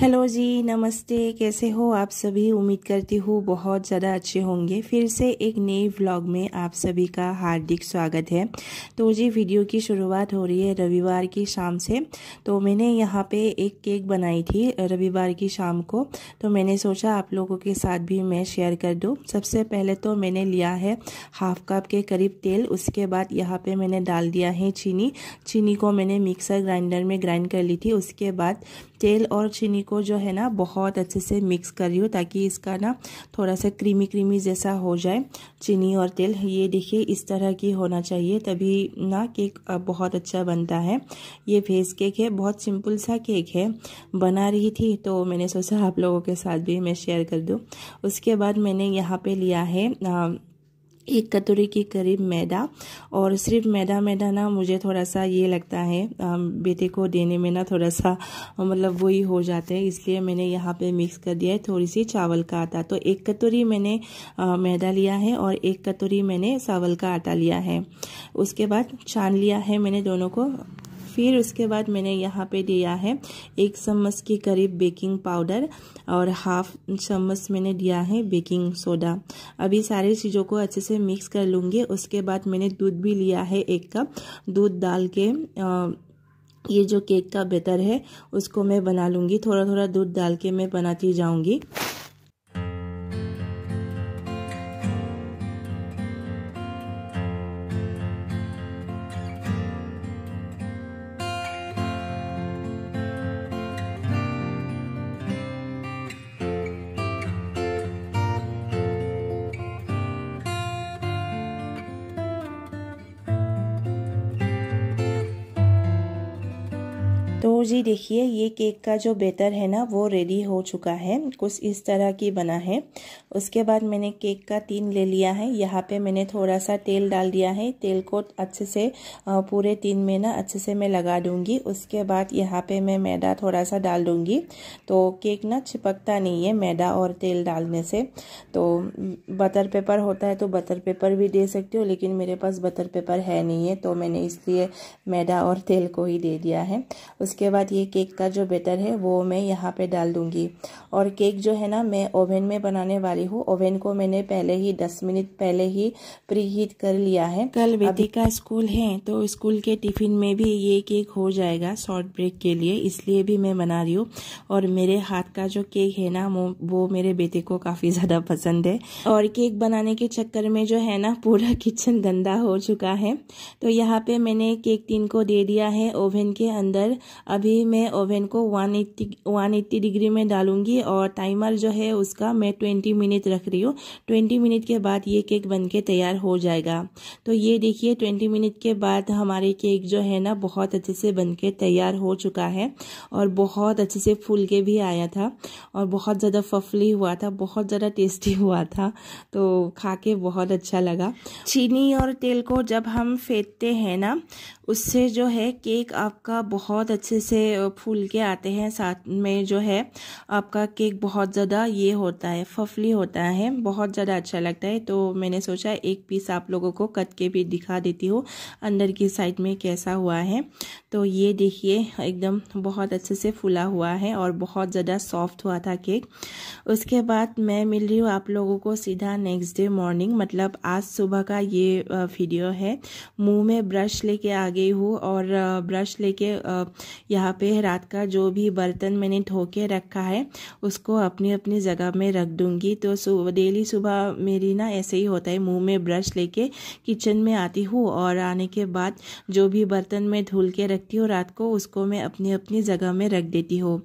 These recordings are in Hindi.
हेलो जी नमस्ते कैसे हो आप सभी उम्मीद करती हूँ बहुत ज़्यादा अच्छे होंगे फिर से एक नए व्लॉग में आप सभी का हार्दिक स्वागत है तो जी वीडियो की शुरुआत हो रही है रविवार की शाम से तो मैंने यहाँ पे एक केक बनाई थी रविवार की शाम को तो मैंने सोचा आप लोगों के साथ भी मैं शेयर कर दूँ सबसे पहले तो मैंने लिया है हाफ कप के करीब तेल उसके बाद यहाँ पर मैंने डाल दिया है चीनी चीनी को मैंने मिक्सर ग्राइंडर में ग्राइंड कर ली थी उसके बाद तेल और चीनी पानी को जो है ना बहुत अच्छे से मिक्स कर रही हूँ ताकि इसका ना थोड़ा सा क्रीमी क्रीमी जैसा हो जाए चीनी और तेल ये देखिए इस तरह की होना चाहिए तभी ना केक बहुत अच्छा बनता है ये फेस केक है बहुत सिंपल सा केक है बना रही थी तो मैंने सोचा आप लोगों के साथ भी मैं शेयर कर दूँ उसके बाद मैंने यहाँ पर लिया है एक कटोरी के करीब मैदा और सिर्फ मैदा मैदा ना मुझे थोड़ा सा ये लगता है बेटे को देने में ना थोड़ा सा मतलब वही हो जाते हैं इसलिए मैंने यहाँ पे मिक्स कर दिया है थोड़ी सी चावल का आटा तो एक कटोरी मैंने मैदा लिया है और एक कटोरी मैंने चावल का आटा लिया है उसके बाद छान लिया है मैंने दोनों को फिर उसके बाद मैंने यहाँ पे दिया है एक चम्मच के करीब बेकिंग पाउडर और हाफ चम्मच मैंने दिया है बेकिंग सोडा अभी सारी चीज़ों को अच्छे से मिक्स कर लूँगी उसके बाद मैंने दूध भी लिया है एक कप दूध डाल के आ, ये जो केक का बेटर है उसको मैं बना लूँगी थोड़ा थोड़ा दूध डाल के मैं बनाती जाऊँगी जी देखिए ये केक का जो बेटर है ना वो रेडी हो चुका है कुछ इस तरह की बना है उसके बाद मैंने केक का तीन ले लिया है यहाँ पे मैंने थोड़ा सा तेल डाल दिया है तेल को अच्छे से पूरे तीन में ना अच्छे से मैं लगा दूंगी उसके बाद यहाँ पे मैं मैदा थोड़ा सा डाल दूंगी तो केक ना चिपकता नहीं है मैदा और तेल डालने से तो बटर पेपर होता है तो बटर पेपर भी दे सकती हो लेकिन मेरे पास बटर पेपर है नहीं है तो मैंने इसलिए मैदा और तेल को ही दे दिया है उसके बाद ये केक का जो बेटर है वो मैं यहाँ पे डाल दूँगी और केक जो है ना मैं ओवन में बनाने वाली हूँ ओवन को मैंने पहले ही दस मिनट पहले ही प्री हीट कर लिया है कल बेटी का स्कूल है तो स्कूल के टिफिन में भी ये केक हो जाएगा शॉर्ट ब्रेक के लिए इसलिए भी मैं बना रही हूँ और मेरे हाथ का जो केक है ना वो मेरे बेटे को काफ़ी ज़्यादा पसंद है और केक बनाने के चक्कर में जो है ना पूरा किचन गंदा हो चुका है तो यहाँ पे मैंने केक तीन को दे दिया है ओवन के अंदर अब अभी मैं ओवन को 180 180 डिग्री में डालूंगी और टाइमर जो है उसका मैं 20 मिनट रख रही हूँ 20 मिनट के बाद ये केक बन के तैयार हो जाएगा तो ये देखिए 20 मिनट के बाद हमारे केक जो है ना बहुत अच्छे से बन के तैयार हो चुका है और बहुत अच्छे से फूल के भी आया था और बहुत ज़्यादा फफली हुआ था बहुत ज़्यादा टेस्टी हुआ था तो खा के बहुत अच्छा लगा चीनी और तेल को जब हम फेंकते हैं ना उससे जो है केक आपका बहुत अच्छे से फूल के आते हैं साथ में जो है आपका केक बहुत ज़्यादा ये होता है फफली होता है बहुत ज़्यादा अच्छा लगता है तो मैंने सोचा एक पीस आप लोगों को कट के भी दिखा देती हूँ अंदर की साइड में कैसा हुआ है तो ये देखिए एकदम बहुत अच्छे से फूला हुआ है और बहुत ज़्यादा सॉफ्ट हुआ था केक उसके बाद मैं मिल रही हूँ आप लोगों को सीधा नेक्स्ट डे मॉर्निंग मतलब आज सुबह का ये वीडियो है मुँह में ब्रश लेके आगे गई हूँ और ब्रश लेके यहाँ पे रात का जो भी बर्तन मैंने धो के रखा है उसको अपनी अपनी जगह में रख दूँगी तो सुबह डेली सुबह मेरी ना ऐसे ही होता है मुंह में ब्रश लेके किचन में आती हूँ और आने के बाद जो भी बर्तन मैं धुल के रखती हूँ रात को उसको मैं अपनी अपनी जगह में रख देती हूँ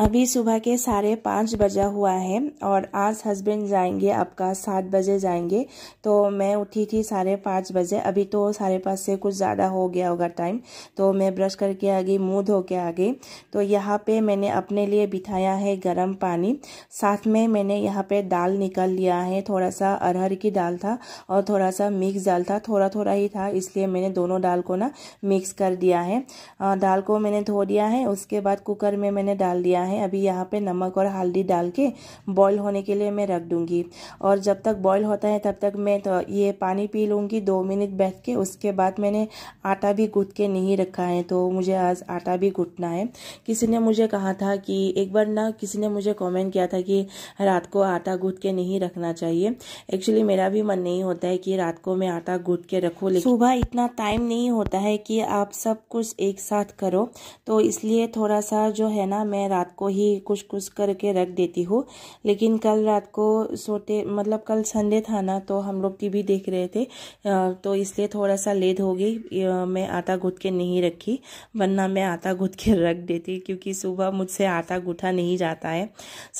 अभी सुबह के साढ़े पाँच बजा हुआ है और आज हस्बैंड जाएंगे आपका सात बजे जाएंगे तो मैं उठी थी साढ़े पाँच बजे अभी तो साढ़े पाँच से कुछ ज़्यादा हो गया गया होगा टाइम तो मैं ब्रश करके आ गई मुँह धो के आ गई तो यहाँ पे मैंने अपने लिए बिठाया है गर्म पानी साथ में मैंने यहाँ पे दाल निकाल लिया है थोड़ा सा अरहर की दाल था और थोड़ा सा मिक्स दाल था थोड़ा थोड़ा ही था इसलिए मैंने दोनों दाल को ना मिक्स कर दिया है दाल को मैंने धो दिया है उसके बाद कुकर में मैंने डाल दिया है अभी यहाँ पर नमक और हल्दी डाल के बॉयल होने के लिए मैं रख दूँगी और जब तक बॉयल होता है तब तक मैं तो ये पानी पी लूँगी दो मिनट बैठ के उसके बाद मैंने आटा आटा भी गूथ के नहीं रखा है तो मुझे आज आटा भी गूँथना है किसी ने मुझे कहा था कि एक बार ना किसी ने मुझे कमेंट किया था कि रात को आटा गूथ के नहीं रखना चाहिए एक्चुअली मेरा भी मन नहीं होता है कि रात को मैं आटा गूथ के रखूँ लेकिन सुबह इतना टाइम नहीं होता है कि आप सब कुछ एक साथ करो तो इसलिए थोड़ा सा जो है ना मैं रात को ही कुछ कुछ करके रख देती हूँ लेकिन कल रात को सोते मतलब कल संडे था ना तो हम लोग टीवी देख रहे थे तो इसलिए थोड़ा सा लेट हो गई मैं मैं आटा गूँथ के नहीं रखी वरना मैं आटा गूँथ के रख देती क्योंकि सुबह मुझसे आटा गूँथा नहीं जाता है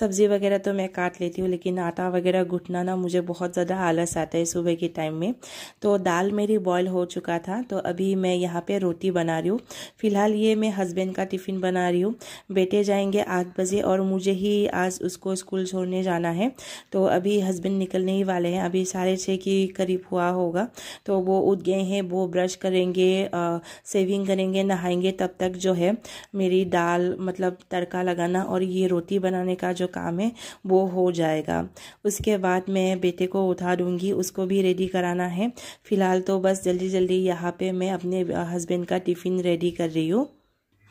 सब्ज़ी वगैरह तो मैं काट लेती हूँ लेकिन आटा वगैरह गूँथना ना मुझे बहुत ज़्यादा आलस आता है सुबह के टाइम में तो दाल मेरी बॉयल हो चुका था तो अभी मैं यहाँ पर रोटी बना रही हूँ फ़िलहाल ये मैं हस्बैंड का टिफ़िन बना रही हूँ बेटे जाएंगे आठ बजे और मुझे ही आज उसको स्कूल छोड़ने जाना है तो अभी हस्बैंड निकलने ही वाले हैं अभी साढ़े छः के करीब हुआ होगा तो वो उठ गए हैं वो ब्रश करेंगे सेविंग करेंगे नहाएंगे तब तक जो है मेरी दाल मतलब तड़का लगाना और ये रोटी बनाने का जो काम है वो हो जाएगा उसके बाद मैं बेटे को उठा दूँगी उसको भी रेडी कराना है फ़िलहाल तो बस जल्दी जल्दी यहाँ पे मैं अपने हस्बैंड का टिफ़िन रेडी कर रही हूँ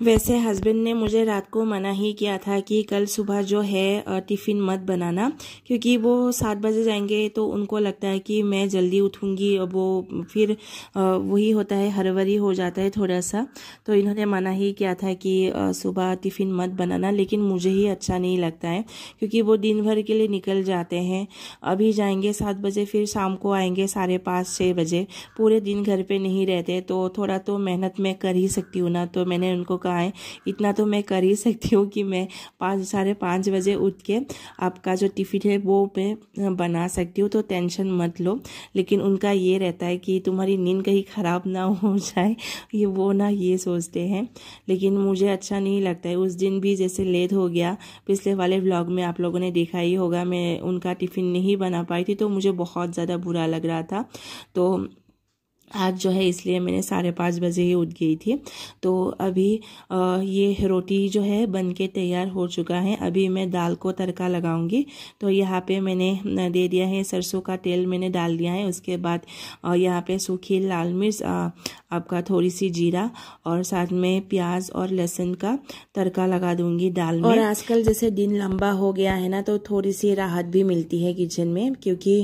वैसे हस्बैंड ने मुझे रात को मना ही किया था कि कल सुबह जो है टिफ़िन मत बनाना क्योंकि वो सात बजे जाएंगे तो उनको लगता है कि मैं जल्दी उठूँगी और वो फिर वही होता है हरवरी हो जाता है थोड़ा सा तो इन्होंने मना ही किया था कि सुबह टिफ़िन मत बनाना लेकिन मुझे ही अच्छा नहीं लगता है क्योंकि वो दिन भर के लिए निकल जाते हैं अभी जाएंगे सात बजे फिर शाम को आएंगे साढ़े पाँच छः बजे पूरे दिन घर पर नहीं रहते तो थोड़ा तो मेहनत मैं कर ही सकती हूँ ना तो मैंने उनको है इतना तो मैं कर ही सकती हूँ कि मैं पाँच साढ़े पाँच बजे उठ के आपका जो टिफ़िन है वो मैं बना सकती हूँ तो टेंशन मत लो लेकिन उनका ये रहता है कि तुम्हारी नींद कहीं ख़राब ना हो जाए ये वो ना ये सोचते हैं लेकिन मुझे अच्छा नहीं लगता है उस दिन भी जैसे लेट हो गया पिछले वाले ब्लॉग में आप लोगों ने देखा ही होगा मैं उनका टिफ़िन नहीं बना पाई थी तो मुझे बहुत ज़्यादा बुरा लग रहा था तो आज जो है इसलिए मैंने साढ़े पाँच बजे ही उठ गई थी तो अभी ये रोटी जो है बन के तैयार हो चुका है अभी मैं दाल को तड़का लगाऊंगी तो यहाँ पे मैंने दे दिया है सरसों का तेल मैंने डाल दिया है उसके बाद यहाँ पे सूखी लाल मिर्च आपका थोड़ी सी जीरा और साथ में प्याज और लहसुन का तड़का लगा दूंगी दाल में और आजकल जैसे दिन लंबा हो गया है ना तो थोड़ी सी राहत भी मिलती है किचन में क्योंकि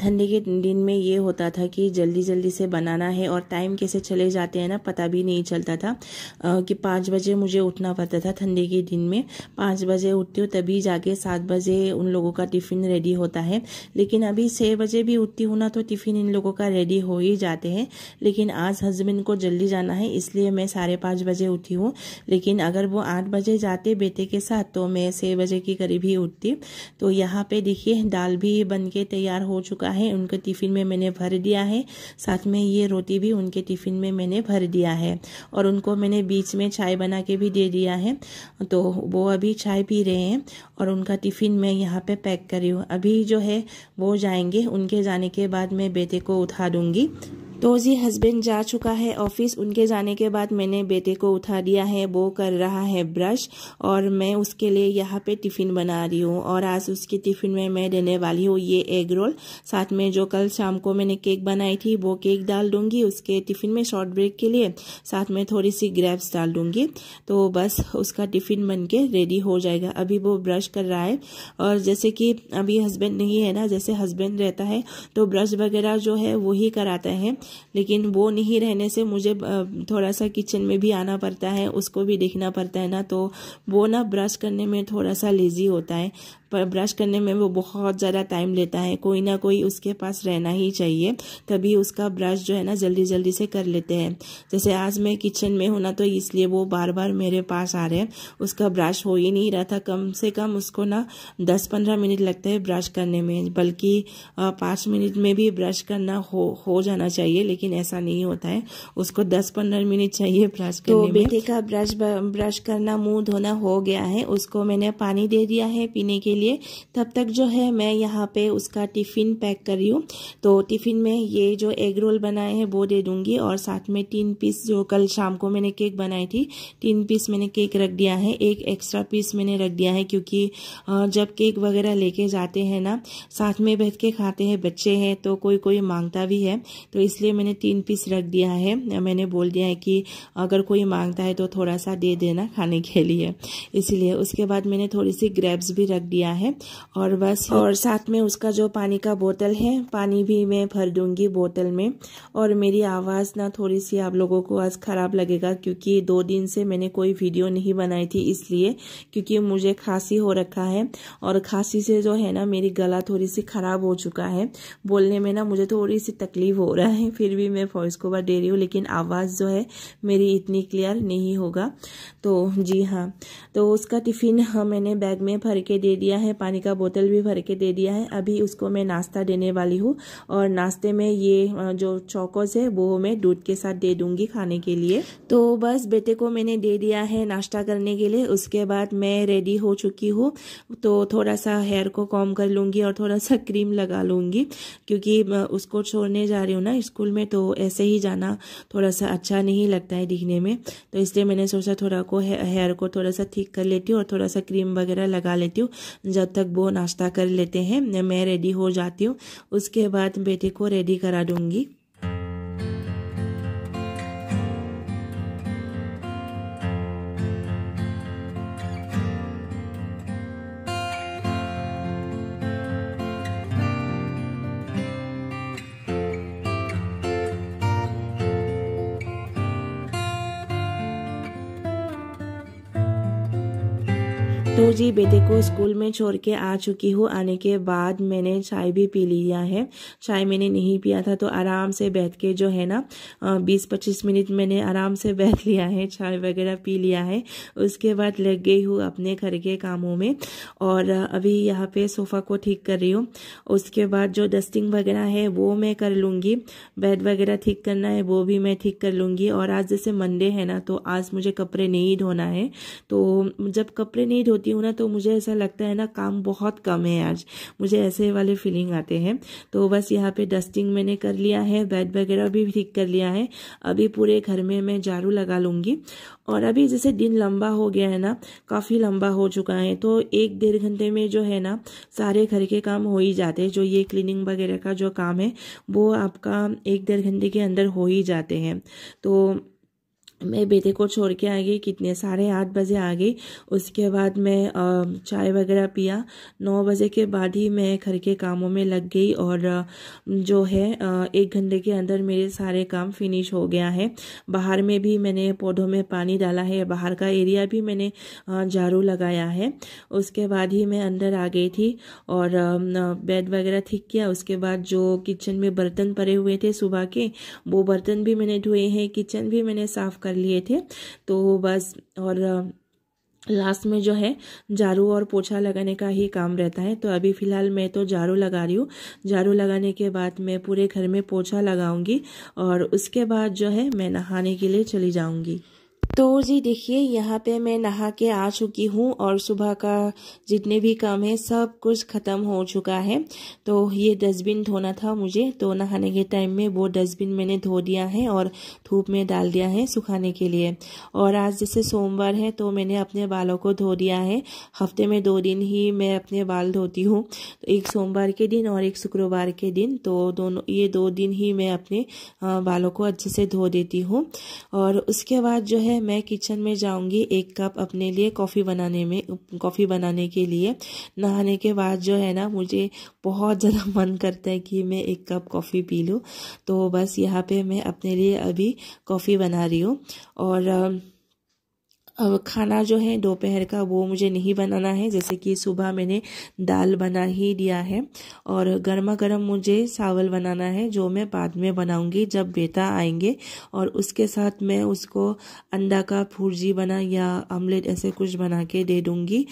ठंडी के दिन में ये होता था कि जल्दी जल्दी से बनाना है और टाइम कैसे चले जाते हैं ना पता भी नहीं चलता था आ, कि पाँच बजे मुझे उठना पड़ता था ठंडे के दिन में पाँच बजे उठती हूँ तभी जाके सात बजे उन लोगों का टिफ़िन रेडी होता है लेकिन अभी छः बजे भी उठती हूँ ना तो टिफ़िन इन लोगों का रेडी हो ही जाते हैं लेकिन आज हस्बैंड को जल्दी जाना है इसलिए मैं साढ़े पाँच बजे उठी हूँ लेकिन अगर वो आठ बजे जाते बेटे के साथ तो मैं छः बजे के करीब ही उठती तो यहाँ पे देखिए दाल भी बनके तैयार हो चुका है उनके टिफ़िन में मैंने भर दिया है साथ में ये रोटी भी उनके टिफ़िन में मैंने भर दिया है और उनको मैंने बीच में चाय बना के भी दे दिया है तो वो अभी चाय पी रहे हैं और उनका टिफ़िन मैं यहाँ पे पैक करी हूँ अभी जो है वो जाएंगे उनके जाने के बाद मैं बेटे को उठा दूँगी तोजी हस्बैंड जा चुका है ऑफिस उनके जाने के बाद मैंने बेटे को उठा दिया है वो कर रहा है ब्रश और मैं उसके लिए यहाँ पे टिफ़िन बना रही हूँ और आज उसके टिफ़िन में मैं देने वाली हूँ ये एग रोल साथ में जो कल शाम को मैंने केक बनाई थी वो केक डाल दूंगी उसके टिफ़िन में शॉर्ट ब्रेक के लिए साथ में थोड़ी सी ग्रेप्स डाल दूंगी तो बस उसका टिफ़िन बन के रेडी हो जाएगा अभी वो ब्रश कर रहा है और जैसे कि अभी हस्बैंड नहीं है ना जैसे हस्बैंड रहता है तो ब्रश वगैरह जो है वो कराता है लेकिन वो नहीं रहने से मुझे थोड़ा सा किचन में भी आना पड़ता है उसको भी देखना पड़ता है ना तो वो ना ब्रश करने में थोड़ा सा लेज़ी होता है पर ब्रश करने में वो बहुत ज़्यादा टाइम लेता है कोई ना कोई उसके पास रहना ही चाहिए तभी उसका ब्रश जो है ना जल्दी जल्दी से कर लेते हैं जैसे आज मैं किचन में हूँ ना तो इसलिए वो बार बार मेरे पास आ रहे हैं उसका ब्रश हो ही नहीं रहा था कम से कम उसको ना दस पंद्रह मिनट लगते हैं ब्रश करने में बल्कि पाँच मिनट में भी ब्रश करना हो हो जाना चाहिए लेकिन ऐसा नहीं होता है उसको दस पंद्रह मिनट चाहिए ब्रश तो करने तो में बेटे का ब्रश ब्रश करना मुंह धोना हो गया है उसको मैंने पानी दे दिया है पीने के लिए लिए तब तक जो है मैं यहाँ पे उसका टिफ़िन पैक कर रही हूँ तो टिफ़िन में ये जो एग रोल बनाए हैं वो दे दूँगी और साथ में तीन पीस जो कल शाम को मैंने केक बनाई थी तीन पीस मैंने केक रख दिया है एक एक्स्ट्रा पीस मैंने रख दिया है क्योंकि जब केक वगैरह लेके जाते हैं ना साथ में बैठ के खाते हैं बच्चे हैं तो कोई कोई मांगता भी है तो इसलिए मैंने तीन पीस रख दिया है मैंने बोल दिया है कि अगर कोई मांगता है तो थोड़ा सा दे देना खाने के लिए इसलिए उसके बाद मैंने थोड़ी सी ग्रेप्स भी रख दिया गया है और बस हाँ। और साथ में उसका जो पानी का बोतल है पानी भी मैं भर दूंगी बोतल में और मेरी आवाज़ ना थोड़ी सी आप लोगों को आज ख़राब लगेगा क्योंकि दो दिन से मैंने कोई वीडियो नहीं बनाई थी इसलिए क्योंकि मुझे खांसी हो रखा है और खांसी से जो है ना मेरी गला थोड़ी सी ख़राब हो चुका है बोलने में ना मुझे थोड़ी सी तकलीफ हो रहा है फिर भी मैं वॉइस बार दे रही हूँ लेकिन आवाज़ जो है मेरी इतनी क्लियर नहीं होगा तो जी हाँ तो उसका टिफ़िन हाँ मैंने बैग में भर के दे दिया है पानी का बोतल भी भर के दे दिया है अभी उसको मैं नाश्ता देने वाली हूँ और नाश्ते में ये जो चौकोस है वो मैं दूध के साथ दे दूंगी खाने के लिए तो बस बेटे को मैंने दे दिया है नाश्ता करने के लिए उसके बाद मैं रेडी हो चुकी हूँ तो थोड़ा सा हेयर को कॉम कर लूँगी और थोड़ा सा क्रीम लगा लूँगी क्योंकि उसको छोड़ने जा रही हूँ ना स्कूल में तो ऐसे ही जाना थोड़ा सा अच्छा नहीं लगता है दिखने में तो इसलिए मैंने सोचा थोड़ा को हेयर को थोड़ा सा ठीक कर लेती हूँ और थोड़ा सा क्रीम वगैरह लगा लेती हूँ जब तक वो नाश्ता कर लेते हैं मैं रेडी हो जाती हूँ उसके बाद बेटे को रेडी करा दूँगी तो जी बेटे को स्कूल में छोड़ के आ चुकी हूँ आने के बाद मैंने चाय भी पी लिया है चाय मैंने नहीं पिया था तो आराम से बैठ के जो है ना बीस पच्चीस मिनट मैंने आराम से बैठ लिया है चाय वगैरह पी लिया है उसके बाद लग गई हूँ अपने घर के कामों में और अभी यहाँ पे सोफ़ा को ठीक कर रही हूँ उसके बाद जो डस्टिंग वगैरह है वो मैं कर लूँगी बेड वगैरह ठीक करना है वो भी मैं ठीक कर लूँगी और आज जैसे मंडे है ना तो आज मुझे कपड़े नहीं धोना है तो जब कपड़े नहीं धो होती हूँ ना तो मुझे ऐसा लगता है ना काम बहुत कम है आज मुझे ऐसे वाले फीलिंग आते हैं तो बस यहाँ पे डस्टिंग मैंने कर लिया है बेड वगैरह भी ठीक कर लिया है अभी पूरे घर में मैं झाड़ू लगा लूंगी और अभी जैसे दिन लंबा हो गया है ना काफ़ी लंबा हो चुका है तो एक डेढ़ घंटे में जो है ना सारे घर के काम हो ही जाते हैं जो ये क्लीनिंग वगैरह का जो काम है वो आपका एक डेढ़ घंटे के अंदर हो ही जाते हैं तो मैं बेटे को छोड़ के आ गई कितने साढ़े आठ बजे आ गई उसके बाद मैं चाय वगैरह पिया नौ बजे के बाद ही मैं घर के कामों में लग गई और जो है एक घंटे के अंदर मेरे सारे काम फिनिश हो गया है बाहर में भी मैंने पौधों में पानी डाला है बाहर का एरिया भी मैंने झाड़ू लगाया है उसके बाद ही मैं अंदर आ गई थी और बेड वगैरह ठीक किया उसके बाद जो किचन में बर्तन पड़े हुए थे सुबह के वो बर्तन भी मैंने धोए हैं किचन भी मैंने साफ़ कर कर लिए थे तो बस और लास्ट में जो है झाड़ू और पोछा लगाने का ही काम रहता है तो अभी फ़िलहाल मैं तो झाड़ू लगा रही हूँ झाड़ू लगाने के बाद मैं पूरे घर में पोछा लगाऊंगी और उसके बाद जो है मैं नहाने के लिए चली जाऊंगी तो जी देखिए यहाँ पे मैं नहा के आ चुकी हूँ और सुबह का जितने भी काम है सब कुछ ख़त्म हो चुका है तो ये डस्टबिन धोना था मुझे तो नहाने के टाइम में वो डस्टबिन मैंने धो दिया है और धूप में डाल दिया है सुखाने के लिए और आज जैसे सोमवार है तो मैंने अपने बालों को धो दिया है हफ्ते में दो दिन ही मैं अपने बाल धोती हूँ तो एक सोमवार के दिन और एक शुक्रवार के दिन तो दोनों ये दो दिन ही मैं अपने बालों को अच्छे से धो देती हूँ और उसके बाद जो है मैं किचन में जाऊंगी एक कप अपने लिए कॉफ़ी बनाने में कॉफ़ी बनाने के लिए नहाने के बाद जो है ना मुझे बहुत ज़्यादा मन करता है कि मैं एक कप कॉफ़ी पी लूँ तो बस यहाँ पे मैं अपने लिए अभी कॉफ़ी बना रही हूँ और खाना जो है दोपहर का वो मुझे नहीं बनाना है जैसे कि सुबह मैंने दाल बना ही दिया है और गर्मा गर्म मुझे चावल बनाना है जो मैं बाद में बनाऊंगी जब बेटा आएंगे और उसके साथ मैं उसको अंडा का भुर्जी बना या आमलेट ऐसे कुछ बना के दे दूँगी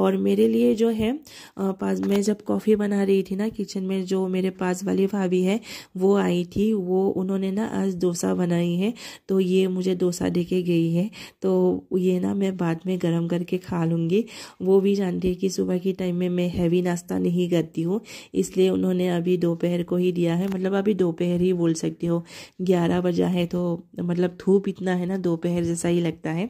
और मेरे लिए जो है पास मैं जब कॉफ़ी बना रही थी ना किचन में जो मेरे पास वाली भाभी है वो आई थी वो उन्होंने ना आज डोसा बनाई है तो ये मुझे डोसा दे के गई है तो ये देना मैं बाद में गर्म करके खा लूँगी वो भी जानती है कि सुबह के टाइम में मैं हैवी नाश्ता नहीं करती हूँ इसलिए उन्होंने अभी दोपहर को ही दिया है मतलब अभी दोपहर ही बोल सकती हो ग्यारह बजा है तो मतलब धूप इतना है ना दोपहर जैसा ही लगता है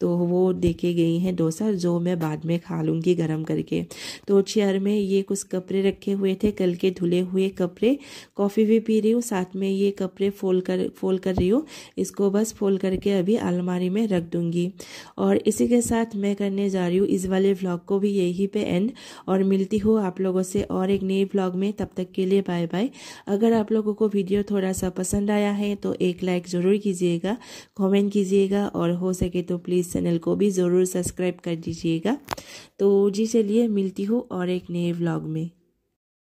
तो वो देके गई हैं डोसा जो मैं बाद में खा लूँगी गर्म करके तो चेयर में ये कुछ कपड़े रखे हुए थे कल के धुले हुए कपड़े कॉफ़ी भी पी रही हूँ साथ में ये कपड़े फोल्ड कर फोल्ड कर रही हूँ इसको बस फोल्ड करके अभी अलमारी में रख दूँगी और इसी के साथ मैं करने जा रही हूँ इस वाले व्लॉग को भी यही पे एंड और मिलती हूँ आप लोगों से और एक नए व्लॉग में तब तक के लिए बाय बाय अगर आप लोगों को वीडियो थोड़ा सा पसंद आया है तो एक लाइक ज़रूर कीजिएगा कॉमेंट कीजिएगा और हो सके तो प्लीज़ चैनल को भी ज़रूर सब्सक्राइब कर दीजिएगा तो जी चलिए मिलती हूँ और एक नए व्लॉग में